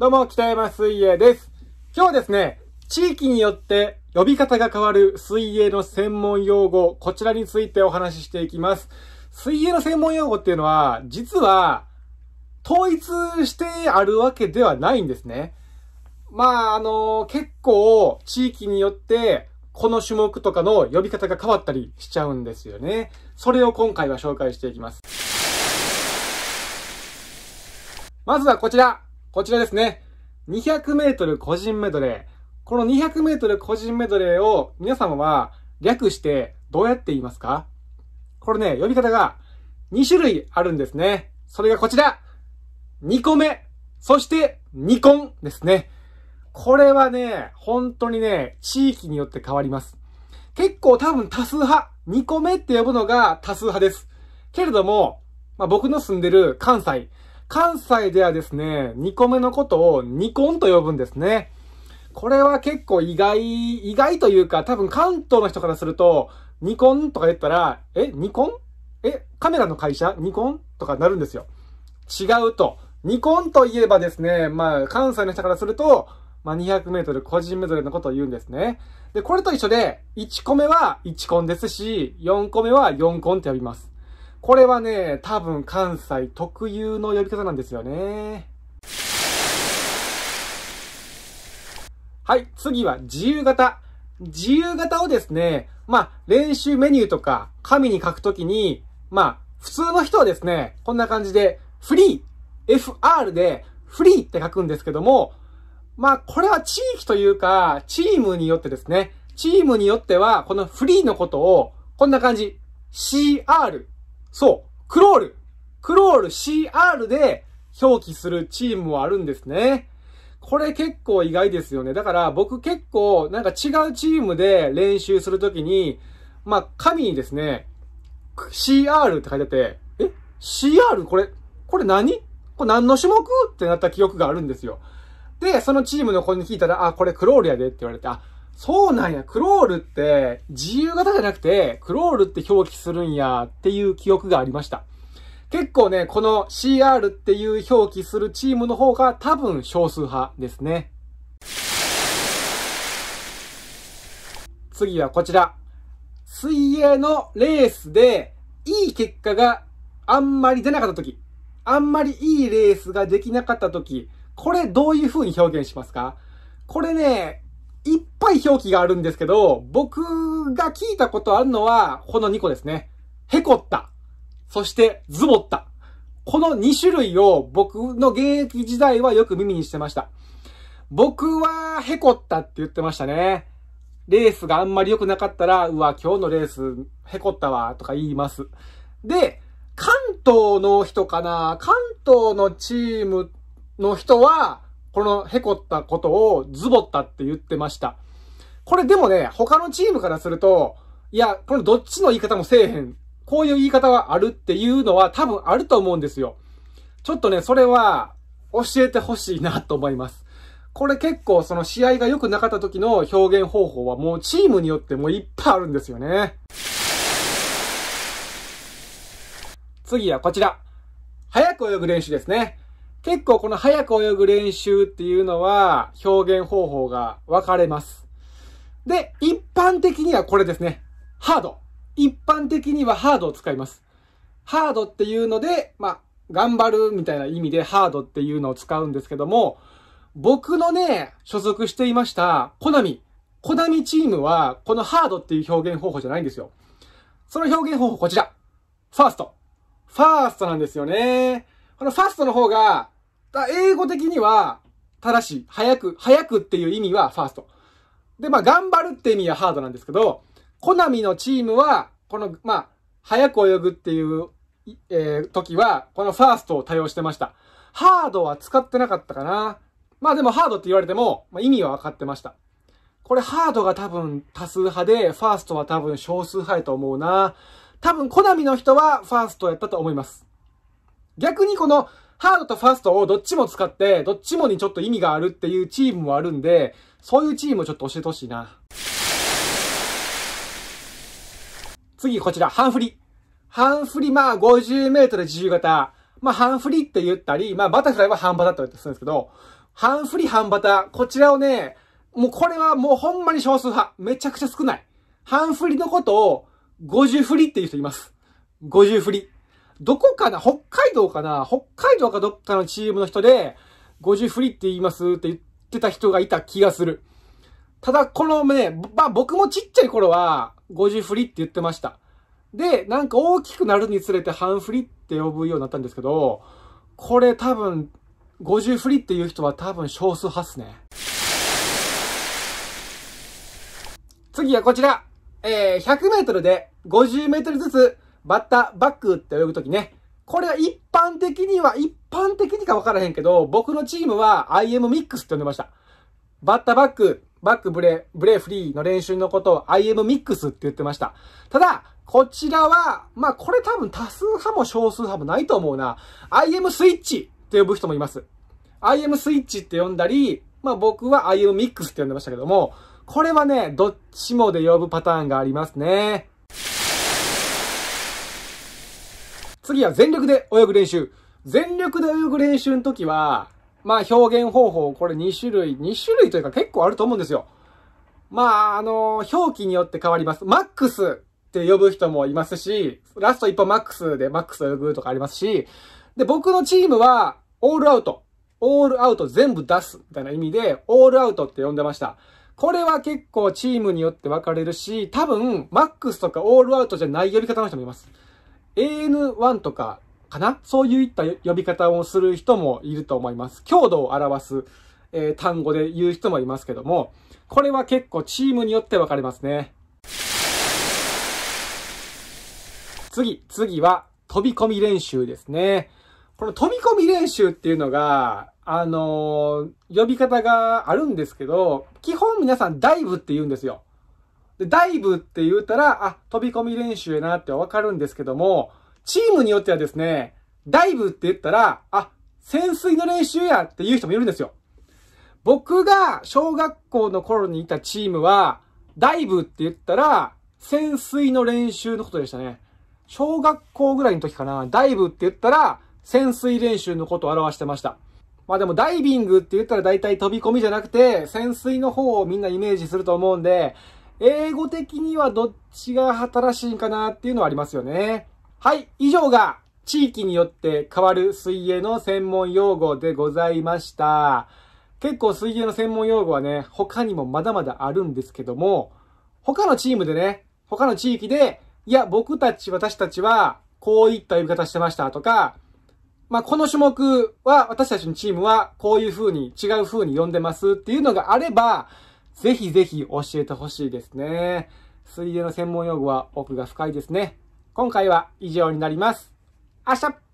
どうも、北山水泳です。今日はですね、地域によって呼び方が変わる水泳の専門用語、こちらについてお話ししていきます。水泳の専門用語っていうのは、実は、統一してあるわけではないんですね。まあ、あの、結構、地域によって、この種目とかの呼び方が変わったりしちゃうんですよね。それを今回は紹介していきます。まずはこちら。こちらですね。200メートル個人メドレー。この200メートル個人メドレーを皆様は略してどうやって言いますかこれね、呼び方が2種類あるんですね。それがこちら。2個目。そして2婚ですね。これはね、本当にね、地域によって変わります。結構多分多数派。2個目って呼ぶのが多数派です。けれども、まあ、僕の住んでる関西、関西ではですね、2個目のことをニコンと呼ぶんですね。これは結構意外、意外というか、多分関東の人からすると、ニコンとか言ったら、え、ニコンえ、カメラの会社ニコンとかなるんですよ。違うと。ニコンといえばですね、まあ、関西の人からすると、まあ、200メートル個人メドレーのことを言うんですね。で、これと一緒で、1個目は1コンですし、4個目は4コンって呼びます。これはね、多分関西特有の呼び方なんですよね。はい、次は自由形。自由形をですね、まあ、練習メニューとか、紙に書くときに、まあ、普通の人はですね、こんな感じで、フリー、FR で、フリーって書くんですけども、まあ、これは地域というか、チームによってですね、チームによっては、このフリーのことを、こんな感じ、CR、そう、クロールクロール CR で表記するチームもあるんですね。これ結構意外ですよね。だから僕結構なんか違うチームで練習するときに、まあ紙にですね、CR って書いてあって、え ?CR? これ、これ何これ何の種目ってなった記憶があるんですよ。で、そのチームの子に聞いたら、あ、これクロールやでって言われて、あ、そうなんや、クロールって、自由形じゃなくて、クロールって表記するんや、っていう記憶がありました。結構ね、この CR っていう表記するチームの方が多分少数派ですね。次はこちら。水泳のレースで、いい結果があんまり出なかった時、あんまりいいレースができなかった時、これどういう風に表現しますかこれね、ぱい表記があるんですけど、僕が聞いたことあるのは、この2個ですね。へこった。そして、ズボった。この2種類を僕の現役時代はよく耳にしてました。僕はへこったって言ってましたね。レースがあんまり良くなかったら、うわ、今日のレースへこったわ、とか言います。で、関東の人かな関東のチームの人は、このへこったことをズボったって言ってました。これでもね、他のチームからすると、いや、このどっちの言い方もせえへん。こういう言い方はあるっていうのは多分あると思うんですよ。ちょっとね、それは教えてほしいなと思います。これ結構その試合が良くなかった時の表現方法はもうチームによってもういっぱいあるんですよね。次はこちら。早く泳ぐ練習ですね。結構この早く泳ぐ練習っていうのは表現方法が分かれます。で、一般的にはこれですね。ハード。一般的にはハードを使います。ハードっていうので、まあ、頑張るみたいな意味でハードっていうのを使うんですけども、僕のね、所属していました、コナミ。コナミチームは、このハードっていう表現方法じゃないんですよ。その表現方法こちら。ファースト。ファーストなんですよね。このファーストの方が、英語的には正しい。早く、早くっていう意味はファースト。で、まあ、頑張るって意味はハードなんですけど、コナミのチームは、この、まあ、早く泳ぐっていう、えー、時は、このファーストを多用してました。ハードは使ってなかったかな。まあでもハードって言われても、まあ、意味は分かってました。これハードが多分多数派で、ファーストは多分少数派やと思うな。多分、コナミの人はファーストやったと思います。逆にこの、ハードとファストをどっちも使って、どっちもにちょっと意味があるっていうチームもあるんで、そういうチームをちょっと教えてほしいな。次、こちら、半振り。半振り、まあ、50メートル自由形。まあ、半振りって言ったり、まあ、バタフライは半バタって言ったりするんですけど、半振り、半バタ。こちらをね、もうこれはもうほんまに少数派。めちゃくちゃ少ない。半振りのことを、50振りって言う人います。50振り。どこかな北海道かな北海道かどっかのチームの人で、50振りって言いますって言ってた人がいた気がする。ただ、このね、まあ僕もちっちゃい頃は、50振りって言ってました。で、なんか大きくなるにつれて半振りって呼ぶようになったんですけど、これ多分、50振りっていう人は多分少数派っすね。次はこちら。えー、100メートルで50メートルずつバッタ、バックって泳ぐときね、これは一般的には、一般的にか分からへんけど、僕のチームは IM ミックスって呼んでました。バッタバック、バックブレ、ブレフリーの練習のことを IM ミックスって言ってました。ただ、こちらは、まあこれ多分多数派も少数派もないと思うな。IM スイッチって呼ぶ人もいます。IM スイッチって呼んだり、まあ僕は IM ミックスって呼んでましたけども、これはね、どっちもで呼ぶパターンがありますね。次は全力で泳ぐ練習。全力で泳ぐ練習の時は、まあ表現方法、これ2種類、2種類というか結構あると思うんですよ。まあ、あの、表記によって変わります。マックスって呼ぶ人もいますし、ラスト一本マックスでマックスを呼ぶとかありますし、で、僕のチームは、オールアウト。オールアウト全部出すみたいな意味で、オールアウトって呼んでました。これは結構チームによって分かれるし、多分、マックスとかオールアウトじゃない呼び方の人もいます。AN1 とかかなそういった呼び方をする人もいると思います。強度を表す、えー、単語で言う人もいますけども、これは結構チームによって分かれますね。次、次は飛び込み練習ですね。この飛び込み練習っていうのが、あのー、呼び方があるんですけど、基本皆さんダイブって言うんですよ。で、ダイブって言うたら、あ、飛び込み練習やなってわかるんですけども、チームによってはですね、ダイブって言ったら、あ、潜水の練習やっていう人もいるんですよ。僕が小学校の頃にいたチームは、ダイブって言ったら、潜水の練習のことでしたね。小学校ぐらいの時かな、ダイブって言ったら、潜水練習のことを表してました。まあでもダイビングって言ったら大体飛び込みじゃなくて、潜水の方をみんなイメージすると思うんで、英語的にはどっちが新しいかなっていうのはありますよね。はい、以上が地域によって変わる水泳の専門用語でございました。結構水泳の専門用語はね、他にもまだまだあるんですけども、他のチームでね、他の地域で、いや、僕たち、私たちは、こういった呼び方してましたとか、まあ、この種目は、私たちのチームは、こういう風に、違う風に呼んでますっていうのがあれば、ぜひぜひ教えてほしいですね。水泳の専門用語は奥が深いですね。今回は以上になります。明日